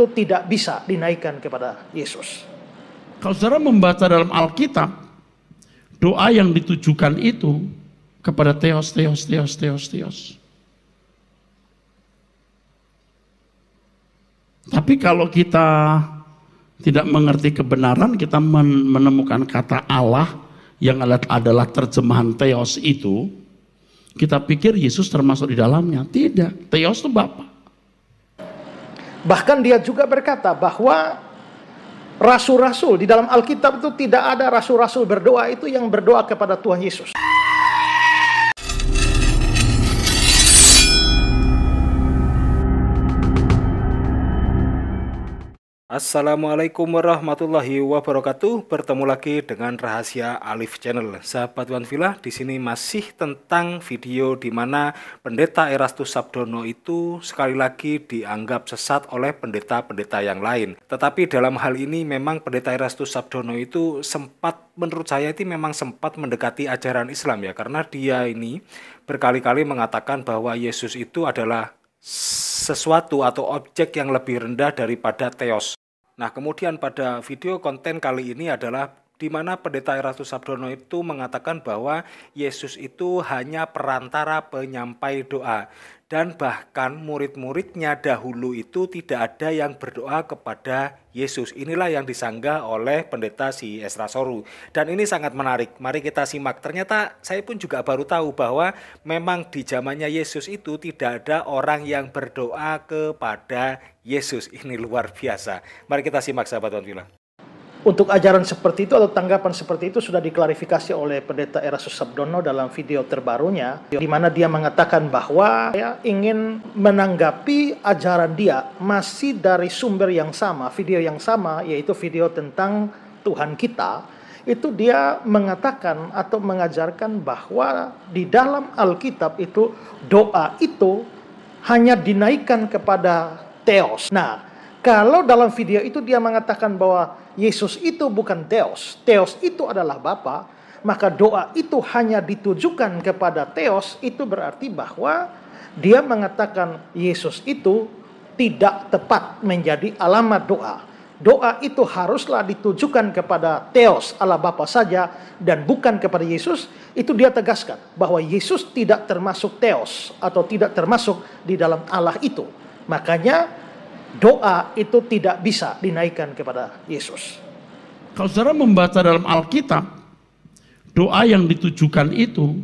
itu tidak bisa dinaikkan kepada Yesus. Kalau saudara membaca dalam Alkitab, doa yang ditujukan itu kepada Theos, Theos, Theos, Theos, Theos. Tapi kalau kita tidak mengerti kebenaran, kita menemukan kata Allah yang adalah terjemahan Theos itu, kita pikir Yesus termasuk di dalamnya. Tidak, Theos itu Bapak. Bahkan dia juga berkata bahwa rasul-rasul di dalam Alkitab itu tidak ada rasul-rasul berdoa itu yang berdoa kepada Tuhan Yesus. Assalamualaikum warahmatullahi wabarakatuh. Bertemu lagi dengan Rahasia Alif Channel. Sahabat Villa, di sini masih tentang video di mana pendeta Erastus Sabdono itu sekali lagi dianggap sesat oleh pendeta-pendeta yang lain. Tetapi dalam hal ini memang pendeta Erastus Sabdono itu sempat menurut saya itu memang sempat mendekati ajaran Islam ya karena dia ini berkali-kali mengatakan bahwa Yesus itu adalah sesuatu atau objek yang lebih rendah daripada Theos. Nah, kemudian pada video konten kali ini adalah di mana pendeta Eratus Sabdono itu mengatakan bahwa Yesus itu hanya perantara penyampai doa dan bahkan murid-muridnya dahulu itu tidak ada yang berdoa kepada Yesus. Inilah yang disanggah oleh pendeta si Esra Soru. Dan ini sangat menarik. Mari kita simak. Ternyata saya pun juga baru tahu bahwa memang di zamannya Yesus itu tidak ada orang yang berdoa kepada Yesus. Ini luar biasa. Mari kita simak sahabat bilang. Untuk ajaran seperti itu atau tanggapan seperti itu sudah diklarifikasi oleh Pendeta Erasus Sabdono dalam video terbarunya, di mana dia mengatakan bahwa saya ingin menanggapi ajaran dia masih dari sumber yang sama, video yang sama, yaitu video tentang Tuhan kita, itu dia mengatakan atau mengajarkan bahwa di dalam Alkitab itu doa itu hanya dinaikkan kepada Theos. Nah, kalau dalam video itu dia mengatakan bahwa Yesus itu bukan Theos, Theos itu adalah Bapa, maka doa itu hanya ditujukan kepada Theos itu berarti bahwa dia mengatakan Yesus itu tidak tepat menjadi alamat doa. Doa itu haruslah ditujukan kepada Theos Allah Bapa saja dan bukan kepada Yesus. Itu dia tegaskan bahwa Yesus tidak termasuk Theos atau tidak termasuk di dalam Allah itu. Makanya doa itu tidak bisa dinaikkan kepada Yesus. Kalau saudara membaca dalam Alkitab, doa yang ditujukan itu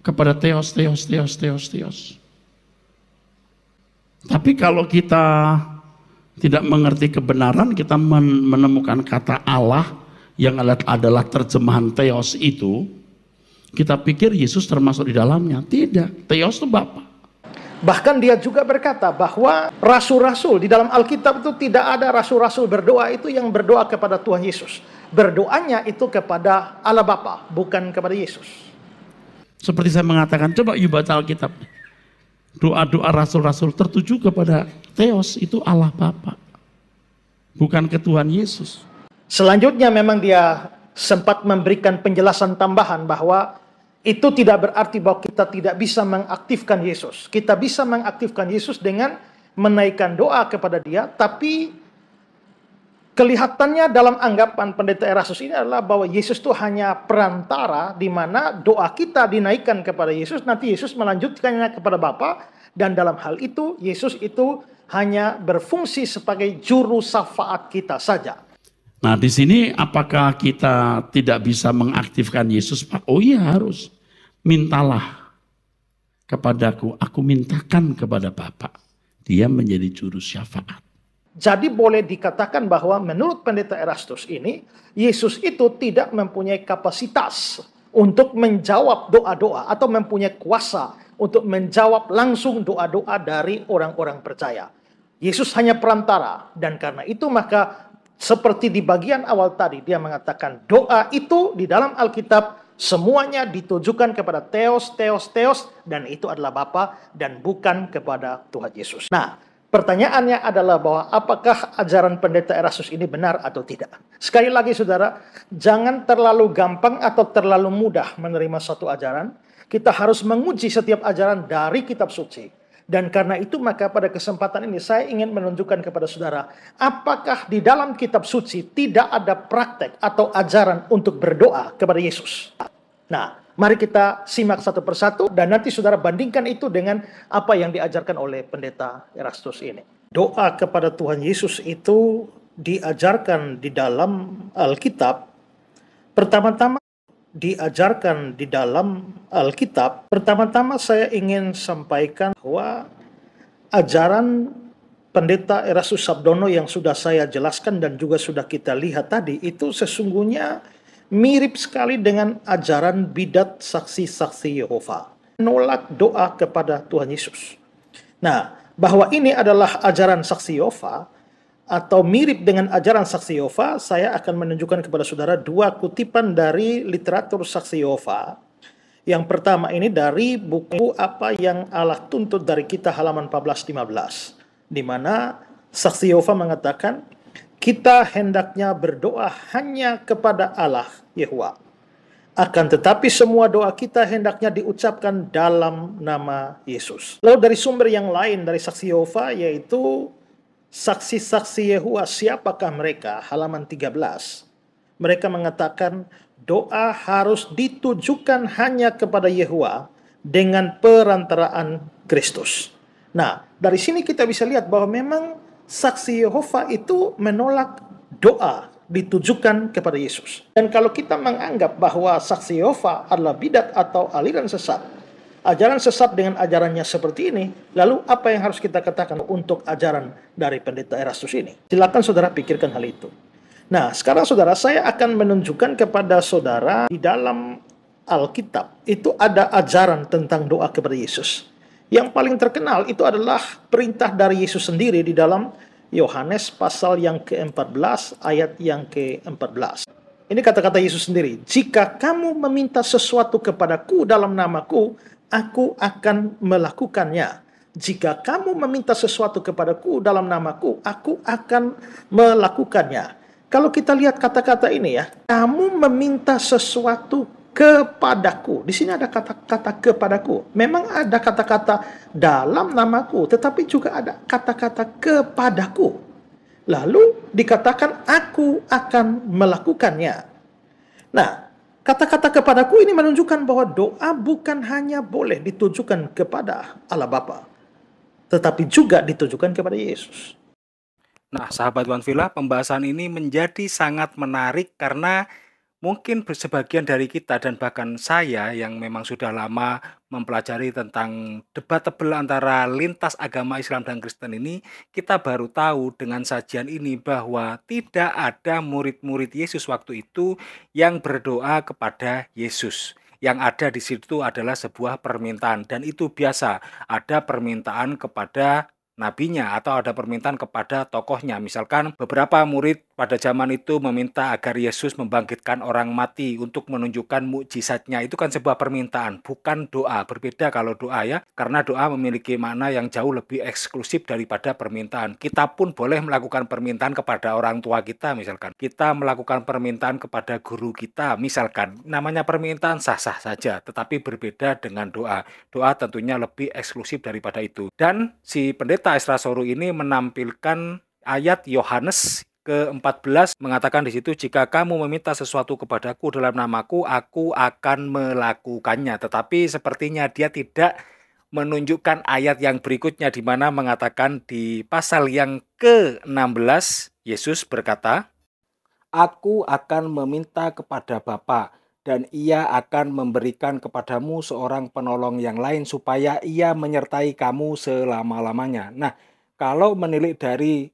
kepada Theos Theos Theos Theos Theos. Tapi kalau kita tidak mengerti kebenaran, kita menemukan kata Allah yang adalah terjemahan Theos itu, kita pikir Yesus termasuk di dalamnya. Tidak, Theos itu Bapak. Bahkan dia juga berkata bahwa rasul-rasul di dalam Alkitab itu tidak ada rasul-rasul berdoa itu yang berdoa kepada Tuhan Yesus. Berdoanya itu kepada Allah Bapa, bukan kepada Yesus. Seperti saya mengatakan, coba you baca Alkitab. Doa-doa rasul-rasul tertuju kepada Theos itu Allah Bapa. Bukan ke Tuhan Yesus. Selanjutnya memang dia sempat memberikan penjelasan tambahan bahwa itu tidak berarti bahwa kita tidak bisa mengaktifkan Yesus. Kita bisa mengaktifkan Yesus dengan menaikkan doa kepada dia, tapi kelihatannya dalam anggapan pendeta Erasus ini adalah bahwa Yesus itu hanya perantara di mana doa kita dinaikkan kepada Yesus, nanti Yesus melanjutkannya kepada Bapa dan dalam hal itu Yesus itu hanya berfungsi sebagai juru syafaat kita saja. Nah, di sini apakah kita tidak bisa mengaktifkan Yesus, Oh iya harus mintalah kepadaku, aku mintakan kepada Bapak. Dia menjadi juru syafaat. Jadi boleh dikatakan bahwa menurut pendeta Erastus ini, Yesus itu tidak mempunyai kapasitas untuk menjawab doa-doa atau mempunyai kuasa untuk menjawab langsung doa-doa dari orang-orang percaya. Yesus hanya perantara dan karena itu maka seperti di bagian awal tadi dia mengatakan doa itu di dalam Alkitab Semuanya ditujukan kepada Theos, Theos, Theos, dan itu adalah Bapa dan bukan kepada Tuhan Yesus. Nah, pertanyaannya adalah bahwa apakah ajaran pendeta Erasus ini benar atau tidak? Sekali lagi saudara, jangan terlalu gampang atau terlalu mudah menerima satu ajaran. Kita harus menguji setiap ajaran dari kitab suci. Dan karena itu maka pada kesempatan ini saya ingin menunjukkan kepada saudara, apakah di dalam kitab suci tidak ada praktek atau ajaran untuk berdoa kepada Yesus? Nah, mari kita simak satu persatu dan nanti saudara bandingkan itu dengan apa yang diajarkan oleh pendeta Erastus ini. Doa kepada Tuhan Yesus itu diajarkan di dalam Alkitab pertama-tama diajarkan di dalam Alkitab, pertama-tama saya ingin sampaikan bahwa ajaran pendeta Erasus Sabdono yang sudah saya jelaskan dan juga sudah kita lihat tadi itu sesungguhnya mirip sekali dengan ajaran bidat saksi-saksi Yehova. menolak doa kepada Tuhan Yesus. Nah, bahwa ini adalah ajaran saksi Yehova, atau mirip dengan ajaran Saksi Yova, saya akan menunjukkan kepada saudara dua kutipan dari literatur Saksi Yova. Yang pertama ini dari buku apa yang Allah tuntut dari kita halaman 14-15. Di mana Saksi Yova mengatakan, kita hendaknya berdoa hanya kepada Allah, Yehuwa. Akan tetapi semua doa kita hendaknya diucapkan dalam nama Yesus. Lalu dari sumber yang lain dari Saksi Yova yaitu Saksi-saksi Yehua siapakah mereka? Halaman 13. Mereka mengatakan doa harus ditujukan hanya kepada Yehua dengan perantaraan Kristus. Nah, dari sini kita bisa lihat bahwa memang saksi Yehova itu menolak doa ditujukan kepada Yesus. Dan kalau kita menganggap bahwa saksi Yehova adalah bidat atau aliran sesat, ajaran sesat dengan ajarannya seperti ini, lalu apa yang harus kita katakan untuk ajaran dari pendeta Erastus ini? Silakan saudara pikirkan hal itu. Nah, sekarang saudara, saya akan menunjukkan kepada saudara di dalam Alkitab itu ada ajaran tentang doa kepada Yesus. Yang paling terkenal itu adalah perintah dari Yesus sendiri di dalam Yohanes pasal yang ke-14 ayat yang ke-14. Ini kata-kata Yesus sendiri. Jika kamu meminta sesuatu kepadaku dalam namaku, aku akan melakukannya. Jika kamu meminta sesuatu kepadaku dalam namaku, aku akan melakukannya. Kalau kita lihat kata-kata ini ya, kamu meminta sesuatu kepadaku. Di sini ada kata-kata kepadaku. Memang ada kata-kata dalam namaku, tetapi juga ada kata-kata kepadaku. Lalu dikatakan aku akan melakukannya. Nah, kata-kata kepadaku ini menunjukkan bahwa doa bukan hanya boleh ditunjukkan kepada Allah Bapa, tetapi juga ditunjukkan kepada Yesus. Nah, sahabat Wan Villa, pembahasan ini menjadi sangat menarik karena mungkin sebagian dari kita dan bahkan saya yang memang sudah lama mempelajari tentang debat tebel antara lintas agama Islam dan Kristen ini, kita baru tahu dengan sajian ini bahwa tidak ada murid-murid Yesus waktu itu yang berdoa kepada Yesus. Yang ada di situ adalah sebuah permintaan dan itu biasa, ada permintaan kepada nabinya atau ada permintaan kepada tokohnya. Misalkan beberapa murid pada zaman itu meminta agar Yesus membangkitkan orang mati untuk menunjukkan mukjizatnya. Itu kan sebuah permintaan, bukan doa. Berbeda kalau doa ya, karena doa memiliki makna yang jauh lebih eksklusif daripada permintaan. Kita pun boleh melakukan permintaan kepada orang tua kita misalkan. Kita melakukan permintaan kepada guru kita misalkan. Namanya permintaan sah-sah saja, tetapi berbeda dengan doa. Doa tentunya lebih eksklusif daripada itu. Dan si pendeta pendeta Esra Soru ini menampilkan ayat Yohanes ke-14 mengatakan di situ jika kamu meminta sesuatu kepadaku dalam namaku aku akan melakukannya tetapi sepertinya dia tidak menunjukkan ayat yang berikutnya di mana mengatakan di pasal yang ke-16 Yesus berkata Aku akan meminta kepada Bapa dan ia akan memberikan kepadamu seorang penolong yang lain supaya ia menyertai kamu selama-lamanya. Nah, kalau menilik dari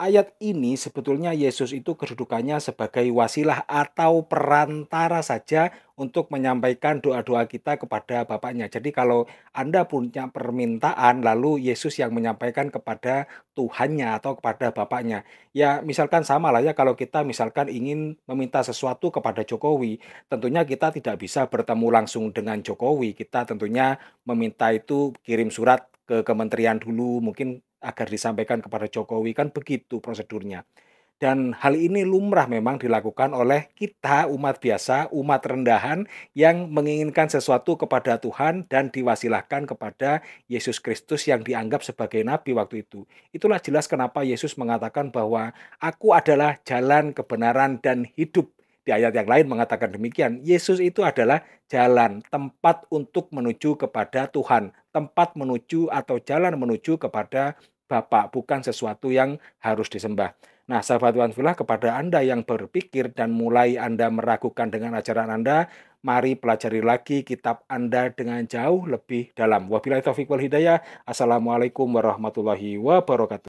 ayat ini sebetulnya Yesus itu kedudukannya sebagai wasilah atau perantara saja untuk menyampaikan doa-doa kita kepada Bapaknya. Jadi kalau Anda punya permintaan lalu Yesus yang menyampaikan kepada Tuhannya atau kepada Bapaknya. Ya misalkan sama lah ya kalau kita misalkan ingin meminta sesuatu kepada Jokowi, tentunya kita tidak bisa bertemu langsung dengan Jokowi. Kita tentunya meminta itu kirim surat ke kementerian dulu, mungkin agar disampaikan kepada Jokowi kan begitu prosedurnya. Dan hal ini lumrah memang dilakukan oleh kita umat biasa, umat rendahan yang menginginkan sesuatu kepada Tuhan dan diwasilahkan kepada Yesus Kristus yang dianggap sebagai nabi waktu itu. Itulah jelas kenapa Yesus mengatakan bahwa aku adalah jalan kebenaran dan hidup di ayat yang lain mengatakan demikian. Yesus itu adalah jalan, tempat untuk menuju kepada Tuhan, tempat menuju atau jalan menuju kepada Bapak, bukan sesuatu yang harus disembah. Nah, sahabat Villa, kepada Anda yang berpikir dan mulai Anda meragukan dengan ajaran Anda, mari pelajari lagi kitab Anda dengan jauh lebih dalam. Wabillahi taufiq wal hidayah. Assalamualaikum warahmatullahi wabarakatuh.